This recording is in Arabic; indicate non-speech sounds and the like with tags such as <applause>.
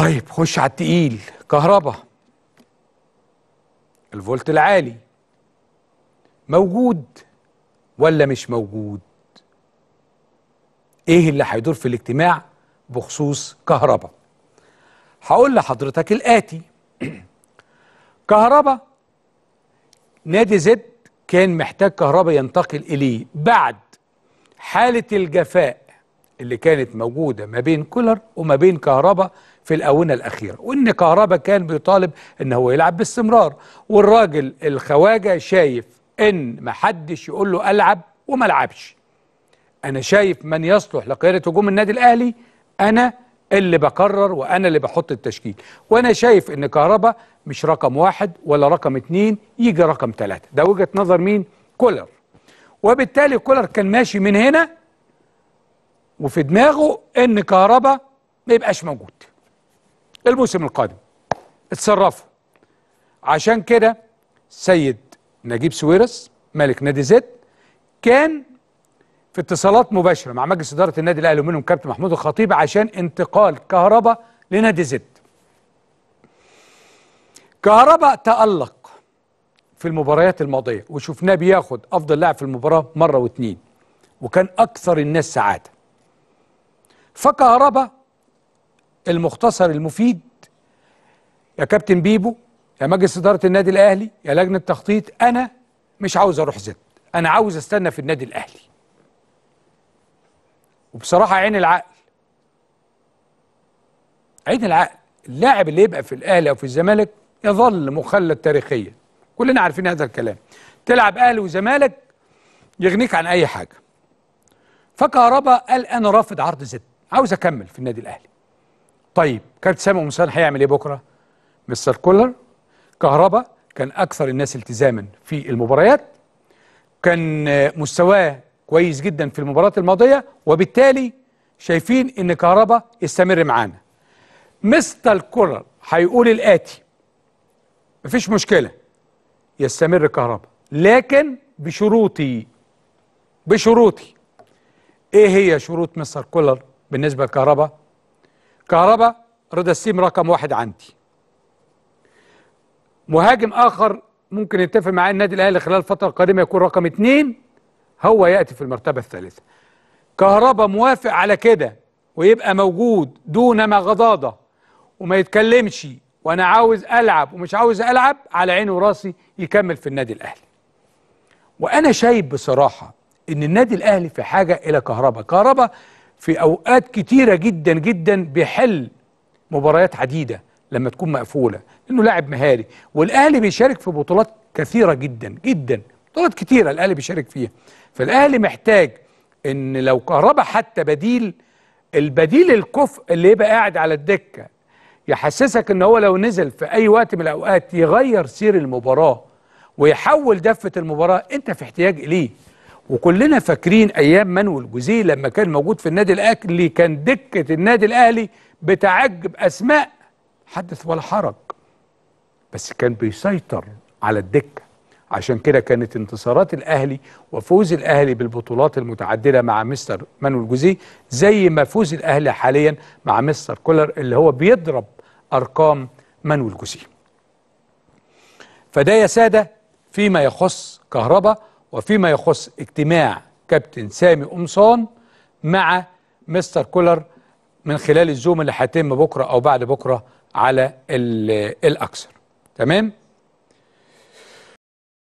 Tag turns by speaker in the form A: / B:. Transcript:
A: طيب خش على التقيل كهرباء الفولت العالي موجود ولا مش موجود ايه اللي هيدور في الاجتماع بخصوص كهرباء هقول لحضرتك الاتي <clears throat> كهرباء نادي زد كان محتاج كهرباء ينتقل اليه بعد حاله الجفاء اللي كانت موجوده ما بين كولر وما بين كهرباء في الآونة الأخيرة وإن كهربا كان بيطالب إن هو يلعب باستمرار والراجل الخواجة شايف إن محدش يقول له ألعب وما لعبش أنا شايف من يصلح لقيادة هجوم النادي الأهلي أنا اللي بقرر وأنا اللي بحط التشكيل وأنا شايف إن كهربا مش رقم واحد ولا رقم اتنين يجي رقم تلاتة ده وجهة نظر مين؟ كولر وبالتالي كولر كان ماشي من هنا وفي دماغه إن كهربا ما يبقاش موجود الموسم القادم اتصرفوا عشان كده سيد نجيب سويرس ملك نادي زد كان في اتصالات مباشره مع مجلس اداره النادي الاهلي ومنهم كابتن محمود الخطيب عشان انتقال كهربا لنادي زد كهربا تألق في المباريات الماضيه وشفناه بياخد افضل لاعب في المباراه مره واتنين وكان اكثر الناس سعاده فكهربا المختصر المفيد يا كابتن بيبو يا مجلس إدارة النادي الأهلي يا لجنة التخطيط أنا مش عاوز أروح زد أنا عاوز أستنى في النادي الأهلي وبصراحة عين العقل عين العقل اللاعب اللي يبقى في الأهلي أو في الزمالك يظل مخلد تاريخيا كلنا عارفين هذا الكلام تلعب أهلي وزمالك يغنيك عن أي حاجة فكهربا قال أنا رافض عرض زد عاوز أكمل في النادي الأهلي طيب كابتن سامي قمصان هيعمل ايه بكره؟ مستر كولر كهربا كان اكثر الناس التزاما في المباريات كان مستواه كويس جدا في المباراه الماضيه وبالتالي شايفين ان كهربا استمر معانا مستر كولر هيقول الاتي مفيش مشكله يستمر كهربا لكن بشروطي بشروطي ايه هي شروط مستر كولر بالنسبه لكهربا كهربا رضا السيم رقم واحد عندي مهاجم اخر ممكن يتفق معاه النادي الاهلي خلال الفتره القادمه يكون رقم اثنين هو ياتي في المرتبه الثالثه كهربا موافق على كده ويبقى موجود دون ما غضاضه وما يتكلمش وانا عاوز العب ومش عاوز العب على عيني وراسي يكمل في النادي الاهلي وانا شايف بصراحه ان النادي الاهلي في حاجه الى كهربا كهربا في أوقات كتيرة جدا جدا بيحل مباريات عديدة لما تكون مقفولة لأنه لاعب مهاري والأهلي بيشارك في بطولات كثيرة جدا جدا بطولات كتيرة الأهلي بيشارك فيها فالأهلي محتاج إن لو كهربا حتى بديل البديل الكفء اللي يبقى قاعد على الدكة يحسسك إن هو لو نزل في أي وقت من الأوقات يغير سير المباراة ويحول دفة المباراة أنت في احتياج إليه وكلنا فاكرين ايام منول جوزيه لما كان موجود في النادي الاهلي كان دكه النادي الاهلي بتعجب اسماء حدث ولا حرج بس كان بيسيطر على الدكه عشان كده كانت انتصارات الاهلي وفوز الاهلي بالبطولات المتعدده مع مستر منول جوزيه زي ما فوز الاهلي حاليا مع مستر كولر اللي هو بيضرب ارقام منول جوزيه فده يا ساده فيما يخص كهرباء وفيما يخص اجتماع كابتن سامي قمصان مع مستر كولر من خلال الزوم اللي هيتم بكره او بعد بكره على الاكثر تمام